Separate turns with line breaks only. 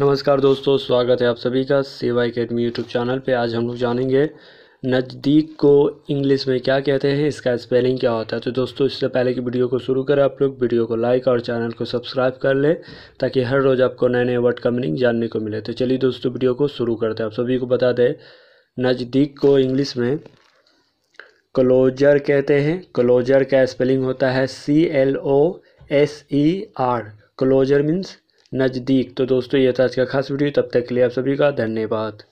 नमस्कार दोस्तों स्वागत है आप सभी का सेवा अकेडमी यूट्यूब चैनल पे आज हम लोग जानेंगे नज़दीक को इंग्लिश में क्या कहते हैं इसका स्पेलिंग क्या होता है तो दोस्तों इससे पहले की वीडियो को शुरू करें आप लोग वीडियो को लाइक और चैनल को सब्सक्राइब कर लें ताकि हर रोज़ आपको नए नए वर्ड का मीनिंग जानने को मिले तो चलिए दोस्तों वीडियो को शुरू करते हैं आप सभी को बता दें नज़दीक को इंग्लिश में क्लोजर कहते हैं क्लोजर का स्पेलिंग होता है C L O S E R closer means नज़दीक तो दोस्तों ये था आज का खास वीडियो तब तक के लिए आप सभी का धन्यवाद